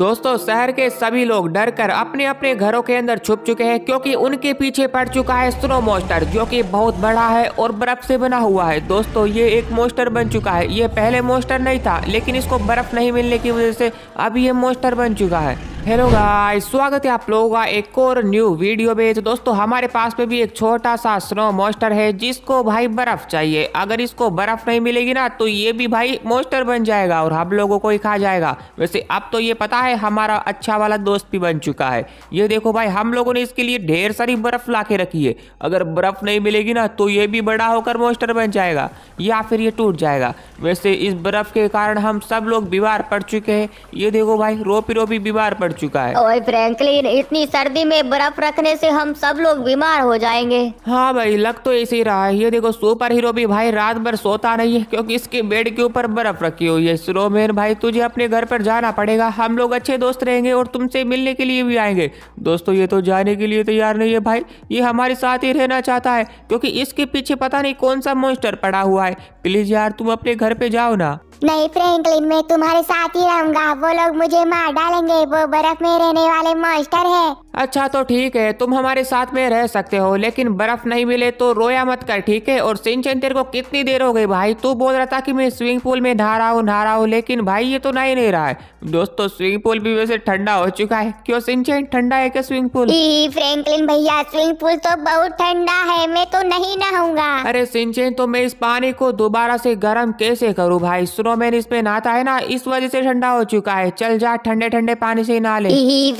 दोस्तों शहर के सभी लोग डर कर अपने अपने घरों के अंदर छुप चुके हैं क्योंकि उनके पीछे पड़ चुका है स्नो मोस्टर जो कि बहुत बड़ा है और बर्फ से बना हुआ है दोस्तों ये एक मोस्टर बन चुका है ये पहले मोस्टर नहीं था लेकिन इसको बर्फ नहीं मिलने की वजह से अब ये मोस्टर बन चुका है हेलो गाइस स्वागत है आप लोगों का एक और न्यू वीडियो में तो दोस्तों हमारे पास में भी एक छोटा सा स्नो मोस्टर है जिसको भाई बर्फ चाहिए अगर इसको बर्फ नहीं मिलेगी ना तो ये भी भाई मोस्टर बन जाएगा और हम लोगों को ही खा जाएगा वैसे अब तो ये पता है हमारा अच्छा वाला दोस्त भी बन चुका है ये देखो भाई हम लोगों ने इसके लिए ढेर सारी बर्फ ला के रखी है अगर बर्फ नहीं मिलेगी ना तो ये भी बड़ा होकर मोस्टर बन जाएगा या फिर ये टूट जाएगा वैसे इस बर्फ के कारण हम सब लोग बीमार पड़ चुके हैं ये देखो भाई रोपी रोपी बीमार पड़ पड़ चुका है ओए फ्रैंकलिन इतनी सर्दी में बर्फ रखने से हम सब लोग बीमार हो जाएंगे हाँ भाई लग तो ऐसे ही रहा है ये देखो सुपर हीरो भी भाई रात भर सोता नहीं है क्योंकि इसके बेड के ऊपर बर्फ रखी हुई है स्नोमैन भाई तुझे अपने घर पर जाना पड़ेगा हम लोग अच्छे दोस्त रहेंगे और तुमसे मिलने के लिए भी आएंगे दोस्तों ये तो जाने के लिए तैयार नहीं है भाई ये हमारे साथ ही रहना चाहता है क्योंकि इसके पीछे पता नहीं कौन सा मोस्टर पड़ा हुआ है प्लीज यार तुम अपने घर पे जाओ ना नहीं फ्रैंकलिन मैं तुम्हारे साथ ही रहूंगा वो लोग मुझे मार डालेंगे वो बर्फ में रहने वाले मॉन्स्टर हैं अच्छा तो ठीक है तुम हमारे साथ में रह सकते हो लेकिन बर्फ नहीं मिले तो रोया मत कर ठीक है और सिंचन तेरे को कितनी देर हो गई भाई तू बोल रहा था कि मैं स्विमिंग पूल में नहा रहा हूँ नहा रहा हूँ लेकिन भाई ये तो नहीं नहीं रहा है दोस्तों स्विमिंग पूल भी वैसे ठंडा हो चुका है क्यों सिंचन ठंडा है क्या स्विमिंग पूल फ्रेंकलिन भैया स्विमिंग पूल तो बहुत ठंडा है मैं तो नहीं नहाऊंगा अरे सिंचन तो मैं इस पानी को दोबारा से गर्म कैसे करूँ भाई सुनो मैंने इसमें नहाता है ना इस वजह से ठंडा हो चुका है चल जा ठंडे ठंडे पानी से नहा ले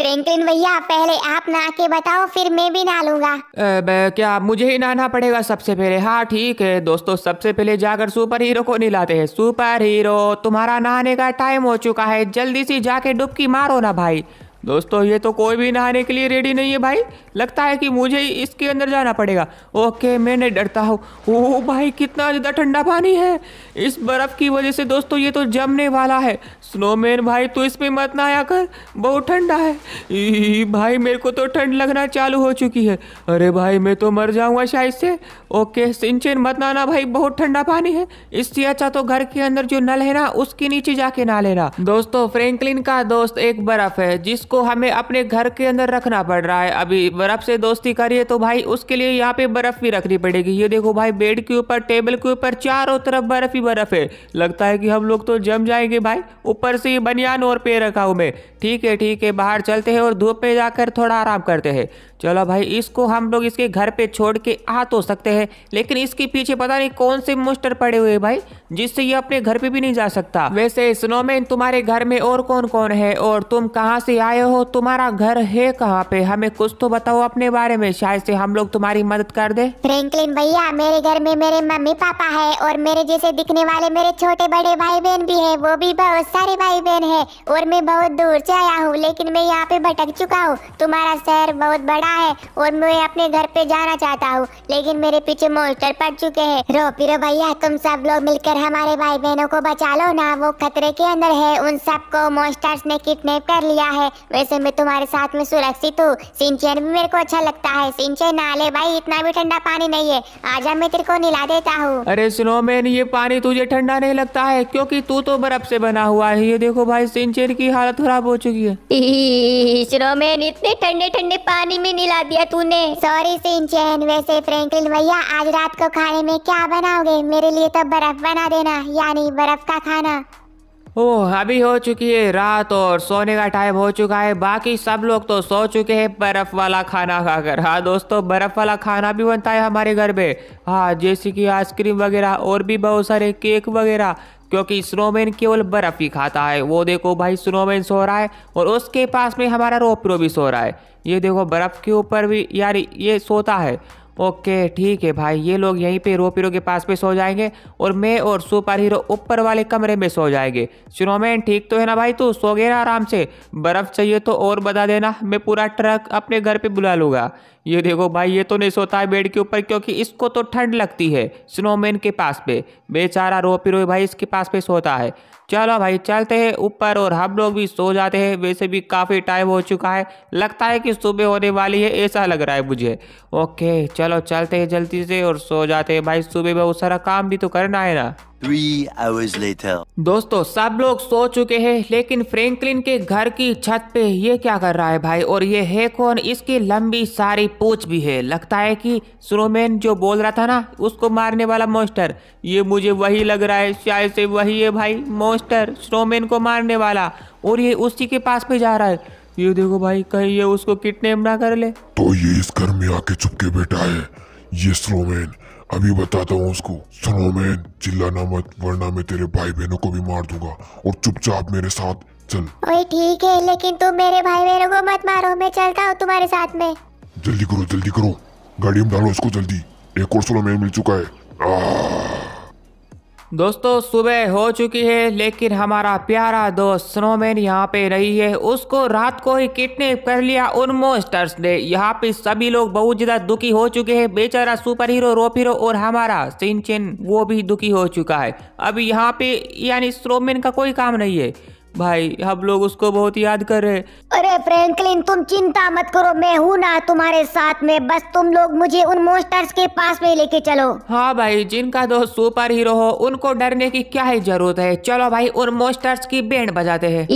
फ्रेंकलिन भैया पहले आप ना के बताओ फिर मैं भी ना लूंगा क्या मुझे ही नहाना पड़ेगा सबसे पहले हाँ ठीक है दोस्तों सबसे पहले जाकर सुपर हीरो को नहलाते हैं सुपर हीरो तुम्हारा नहाने का टाइम हो चुका है जल्दी से जाके डुबकी मारो ना भाई दोस्तों ये तो कोई भी नहाने के लिए रेडी नहीं है भाई लगता है कि मुझे इसके अंदर जाना पड़ेगा ओके मैं नहीं डरता हूँ ओ भाई कितना ज़्यादा ठंडा पानी है इस बर्फ़ की वजह से दोस्तों ये तो जमने वाला है स्नोमैन भाई तो इसमें मत ना आया कर बहुत ठंडा है भाई मेरे को तो ठंड लगना चालू हो चुकी है अरे भाई मैं तो मर जाऊँगा शायद से ओके सिंचन मत नाना भाई बहुत ठंडा पानी है इससे अच्छा तो घर के अंदर जो नल है ना उसके नीचे जाके ना लेना दोस्तों फ्रेंकलिन का दोस्त एक बर्फ़ है जिस को हमें अपने घर के अंदर रखना पड़ रहा है अभी बर्फ़ से दोस्ती करिए तो भाई उसके लिए यहाँ पे बर्फ़ भी रखनी पड़ेगी ये देखो भाई बेड के ऊपर टेबल के ऊपर चारों तरफ बर्फ़ ही बर्फ़ है लगता है कि हम लोग तो जम जाएंगे भाई ऊपर से ही बनियान और पे रखा हूँ मैं ठीक है ठीक है बाहर चलते हैं और धूप में जाकर थोड़ा आराम करते हैं चलो भाई इसको हम लोग इसके घर पे छोड़ के आ तो सकते हैं लेकिन इसके पीछे पता नहीं कौन से मुस्टर पड़े हुए भाई जिससे ये अपने घर पे भी नहीं जा सकता वैसे स्नोमैन तुम्हारे घर में और कौन कौन है और तुम कहाँ से आए हो तुम्हारा घर है कहाँ पे हमें कुछ तो बताओ अपने बारे में शायद से हम लोग तुम्हारी मदद कर दे फ्रेंकलिन भैया मेरे घर में मेरे मम्मी पापा है और मेरे जैसे दिखने वाले मेरे छोटे बड़े भाई बहन भी है वो भी बहुत सारे भाई बहन है और मैं बहुत दूर से आया हूँ लेकिन मैं यहाँ पे भटक चुका हूँ तुम्हारा शहर बहुत बड़ा है और मैं अपने घर पे जाना चाहता हूँ लेकिन मेरे पीछे मोस्टर पड़ चुके हैं रो पीरो भैया तुम सब लोग मिलकर हमारे भाई बहनों को बचा लो ना वो खतरे के अंदर है उन सबको मोस्टर्स ने किडनेप कर लिया है वैसे मैं तुम्हारे साथ में सुरक्षित हूँ सिंचन भी मेरे को अच्छा लगता है सिंचन नाले भाई इतना भी ठंडा पानी नहीं है आजा मैं तेरे को निला देता हूँ अरे सुनो मैन ये पानी तुझे ठंडा नहीं लगता है क्योंकि तू तो बर्फ से बना हुआ है ये देखो भाई सिंचन की हालत खराब हो चुकी है स्नोमैन इतने ठंडे ठंडे पानी में मिला दिया तूने सॉरी सिंचन वैसे फ्रैंकलिन भैया आज रात को खाने में क्या बनाओगे मेरे लिए तो बर्फ बना देना यानी बर्फ का खाना ओह अभी हो चुकी है रात और सोने का टाइम हो चुका है बाकी सब लोग तो सो चुके हैं बर्फ़ वाला खाना खाकर हाँ दोस्तों बर्फ़ वाला खाना भी बनता है हमारे घर में हाँ जैसे कि आइसक्रीम वगैरह और भी बहुत सारे केक वगैरह क्योंकि स्नोमैन केवल बर्फ़ ही खाता है वो देखो भाई स्नोमैन सो रहा है और उसके पास में हमारा रोप्रो भी सो रहा है ये देखो बर्फ़ के ऊपर भी यार ये सोता है ओके ठीक है भाई ये लोग यहीं पे रोपीरो के पास पे सो जाएंगे और मैं और सुपर हीरो ऊपर वाले कमरे में सो जाएंगे स्नोमैन ठीक तो है ना भाई तू सो गए ना आराम से बर्फ़ चाहिए तो और बता देना मैं पूरा ट्रक अपने घर पे बुला लूँगा ये देखो भाई ये तो नहीं सोता है बेड के ऊपर क्योंकि इसको तो ठंड लगती है स्नोमैन के पास पे बेचारा रो पीरो भाई इसके पास पे सोता है चलो भाई चलते हैं ऊपर और हम लोग भी सो जाते हैं वैसे भी काफ़ी टाइम हो चुका है लगता है कि सुबह होने वाली है ऐसा लग रहा है मुझे ओके चलो चलते हैं जल्दी से और सो जाते हैं भाई सुबह में वो सारा काम भी तो करना है ना Three hours later. दोस्तों सब लोग सो चुके हैं लेकिन फ्रैंकलिन के घर की छत पे ये क्या कर रहा है भाई और ये है कौन इसकी लंबी सारी पूछ भी है लगता है कि स्नोमैन जो बोल रहा था ना उसको मारने वाला मोस्टर ये मुझे वही लग रहा है शायद से वही है भाई मोस्टर स्नोमैन को मारने वाला और ये उसी के पास पे जा रहा है ये देखो भाई कहीं ये उसको किडनेप ना कर ले तो ये इस घर में आके चुपके बैठा है ये स्नोमैन अभी बताता हूँ उसको सुनो मैं चिल्लाना मत वरना मैं तेरे भाई बहनों को भी मार दूंगा और चुपचाप मेरे साथ चल ठीक है लेकिन तुम मेरे भाई बहनों को मत मारो मैं चलता हूँ तुम्हारे साथ में जल्दी करो जल्दी करो गाड़ी में डालो इसको जल्दी एक और सोलह मैन मिल चुका है आ... दोस्तों सुबह हो चुकी है लेकिन हमारा प्यारा दोस्त स्नोमैन यहाँ पे रही है उसको रात को ही किटने कर लिया उन मोस्टर्स ने यहाँ पे सभी लोग बहुत ज़्यादा दुखी हो चुके हैं बेचारा सुपर हीरो रोप हीरो और हमारा सिंचिन वो भी दुखी हो चुका है अब यहाँ पे यानी स्नोमैन का कोई काम नहीं है भाई हम लोग उसको बहुत याद कर रहे अरे फ्रैंकलिन तुम चिंता मत करो मैं हूँ ना तुम्हारे साथ में बस तुम लोग मुझे उन मोस्टर्स के पास में लेके चलो हाँ भाई जिनका दोस्त सुपर हीरो हो उनको डरने की क्या ही जरूरत है चलो भाई उन मोस्टर्स की बैंड बजाते हैं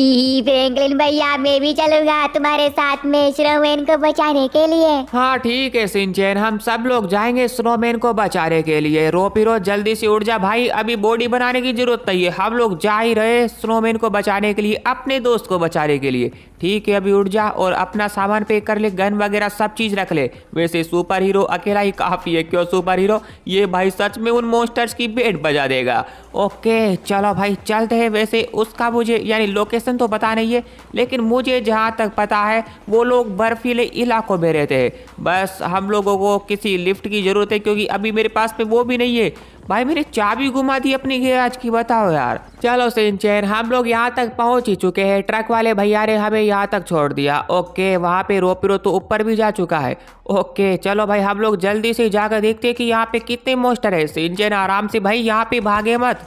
फ्रैंकलिन भैया मैं भी चलूंगा तुम्हारे साथ में स्नोमैन को बचाने के लिए हाँ ठीक है सिंचैन हम सब लोग जाएंगे स्नोमैन को बचाने के लिए रोपीरो जल्दी से उड़ जा भाई अभी बॉडी बनाने की जरूरत नहीं है हम लोग जा ही रहे स्नोमैन को बचाने बचाने के लिए अपने दोस्त को बचाने के लिए ठीक है अभी उठ जा और अपना सामान पैक कर ले गन वगैरह सब चीज़ रख ले वैसे सुपर हीरो अकेला ही काफ़ी है क्यों सुपर हीरो ये भाई सच में उन मोस्टर्स की बेट बजा देगा ओके चलो भाई चलते हैं वैसे उसका मुझे यानी लोकेशन तो पता नहीं है लेकिन मुझे जहाँ तक पता है वो लोग बर्फीले इलाकों में रहते हैं बस हम लोगों को किसी लिफ्ट की ज़रूरत है क्योंकि अभी मेरे पास में वो भी नहीं है भाई मेरी चाबी घुमा दी अपनी गैराज की बताओ यार चलो सिंचैन हम लोग यहाँ तक पहुँच ही चुके हैं ट्रक वाले भैया ने हमें यहाँ तक छोड़ दिया ओके वहाँ पे रो पिरो तो ऊपर भी जा चुका है ओके चलो भाई हम लोग जल्दी से जाकर देखते हैं कि यहाँ पे कितने मोस्टर है सिंचन आराम से भाई यहाँ पे भागे मत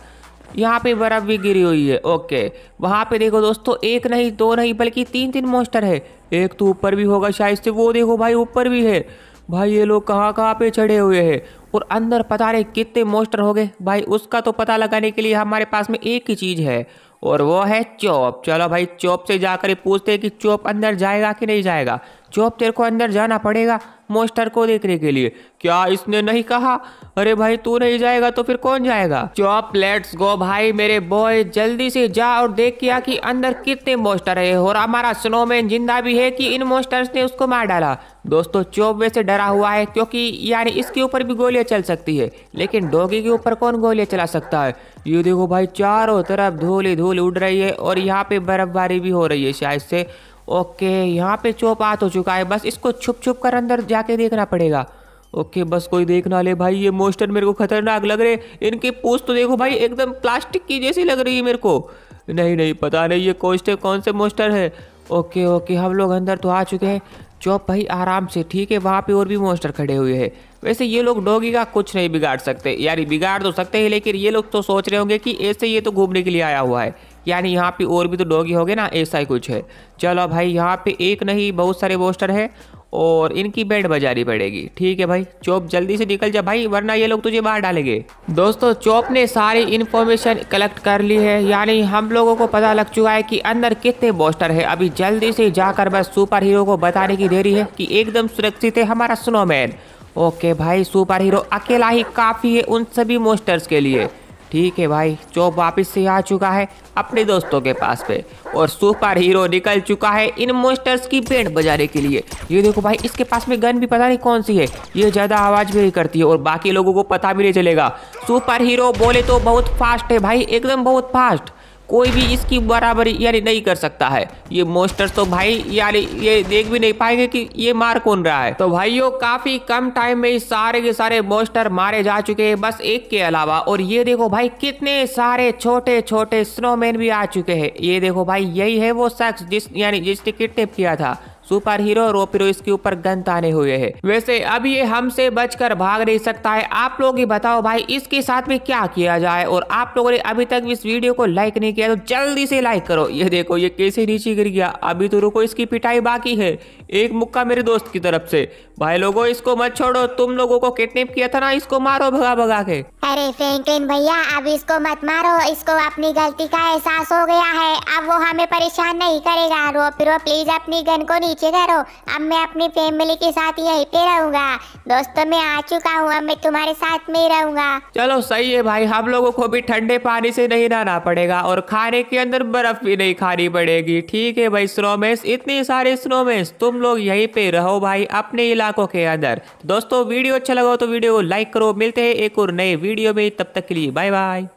यहाँ पे बर्फ़ भी गिरी हुई है ओके वहाँ पे देखो दोस्तों एक नहीं दो नहीं बल्कि तीन तीन मोस्टर है एक तो ऊपर भी होगा शायद से वो देखो भाई ऊपर भी है भाई ये लोग कहाँ कहाँ पे चढ़े हुए हैं और अंदर पता नहीं कितने मोस्टर हो गए भाई उसका तो पता लगाने के लिए हमारे पास में एक ही चीज़ है और वो है चौप चलो भाई चौप से जाकर पूछते हैं कि चौप अंदर जाएगा कि नहीं जाएगा जो अब तेरे को अंदर जाना पड़ेगा मोस्टर को देखने के लिए क्या इसने नहीं कहा अरे भाई तू नहीं जाएगा तो फिर कौन जाएगा चॉप लेट्स गो भाई मेरे बॉय जल्दी से जा और देख किया कि अंदर कितने मोस्टर है और हमारा स्नोमैन जिंदा भी है कि इन मोस्टर्स ने उसको मार डाला दोस्तों चोप वैसे डरा हुआ है क्योंकि यानी इसके ऊपर भी गोलियां चल सकती है लेकिन डोगी के ऊपर कौन गोलियां चला सकता है ये देखो भाई चारों तरफ धूल ही धूल उड़ रही है और यहाँ पे बर्फबारी भी हो रही है शायद से ओके यहाँ पे आ हो चुका है बस इसको छुप छुप कर अंदर जाके देखना पड़ेगा ओके बस कोई देख ना ले भाई ये मोस्टर मेरे को खतरनाक लग रहे इनकी पूछ तो देखो भाई एकदम प्लास्टिक की जैसी लग रही है मेरे को नहीं नहीं पता नहीं ये कोस्टर कौन से मोस्टर है ओके ओके हम लोग अंदर तो आ चुके हैं चौप भाई आराम से ठीक है वहाँ पे और भी मोस्टर खड़े हुए हैं वैसे ये लोग डोगी का कुछ नहीं बिगाड़ सकते यार बिगाड़ तो सकते हैं लेकिन ये लोग तो सोच रहे होंगे कि ऐसे ये तो घूमने के लिए आया हुआ है यानी यहाँ पे और भी तो डॉगी हो गए ना ऐसा ही कुछ है चलो भाई यहाँ पे एक नहीं बहुत सारे पोस्टर है और इनकी बैंड बजानी पड़ेगी ठीक है भाई चौप जल्दी से निकल जा भाई वरना ये लोग तुझे बाहर डालेंगे दोस्तों चौप ने सारी इन्फॉर्मेशन कलेक्ट कर ली है यानी हम लोगों को पता लग चुका है कि अंदर कितने बोस्टर है अभी जल्दी से जाकर बस सुपर हीरो को बताने की देरी है कि एकदम सुरक्षित है हमारा स्नोमैन ओके भाई सुपर हीरो अकेला ही काफ़ी है उन सभी मोस्टर्स के लिए ठीक है भाई जो वापस से आ चुका है अपने दोस्तों के पास पे और सुपर हीरो निकल चुका है इन मोस्टर्स की पेंट बजाने के लिए ये देखो भाई इसके पास में गन भी पता नहीं कौन सी है ये ज़्यादा आवाज़ भी नहीं करती है और बाकी लोगों को पता भी नहीं चलेगा सुपर हीरो बोले तो बहुत फास्ट है भाई एकदम बहुत फास्ट कोई भी इसकी बराबरी यानी नहीं कर सकता है ये मोस्टर्स तो भाई यानी ये देख भी नहीं पाएंगे कि ये मार कौन रहा है तो भाइयों काफी कम टाइम में सारे के सारे मोस्टर मारे जा चुके हैं बस एक के अलावा और ये देखो भाई कितने सारे छोटे छोटे स्नोमैन भी आ चुके हैं ये देखो भाई यही है वो शख्स जिस यानी जिसने किडनेप किया था सुपर हीरो रोपिरो इसके ऊपर गन ताने हुए है वैसे अब ये हमसे बचकर भाग नहीं सकता है आप लोग ही बताओ भाई इसके साथ में क्या किया जाए और आप लोगों ने अभी तक इस वीडियो को लाइक नहीं किया तो जल्दी से लाइक करो ये देखो ये कैसे नीचे गिर गया अभी तो रुको इसकी पिटाई बाकी है एक मुक्का मेरे दोस्त की तरफ से भाई लोगों इसको मत छोड़ो तुम लोगों को किडनेप किया था ना इसको मारो भगा भगा के अरे फ्रैंकलिन भैया अब इसको मत मारो इसको अपनी गलती का एहसास हो गया है अब वो हमें परेशान नहीं करेगा रो प्लीज अपनी गन को नीचे पीछे धरो अब मैं अपनी फैमिली के साथ यहीं पे रहूंगा दोस्तों मैं आ चुका हूँ अब मैं तुम्हारे साथ में ही रहूँगा चलो सही है भाई हम लोगों को भी ठंडे पानी से नहीं नहाना पड़ेगा और खाने के अंदर बर्फ भी नहीं खानी पड़ेगी ठीक है भाई स्नोमेस इतने सारे स्नोमेस तुम लोग यही पे रहो भाई अपने इलाकों के अंदर दोस्तों वीडियो अच्छा लगा तो वीडियो को लाइक करो मिलते है एक और नए वीडियो में तब तक के लिए बाय बाय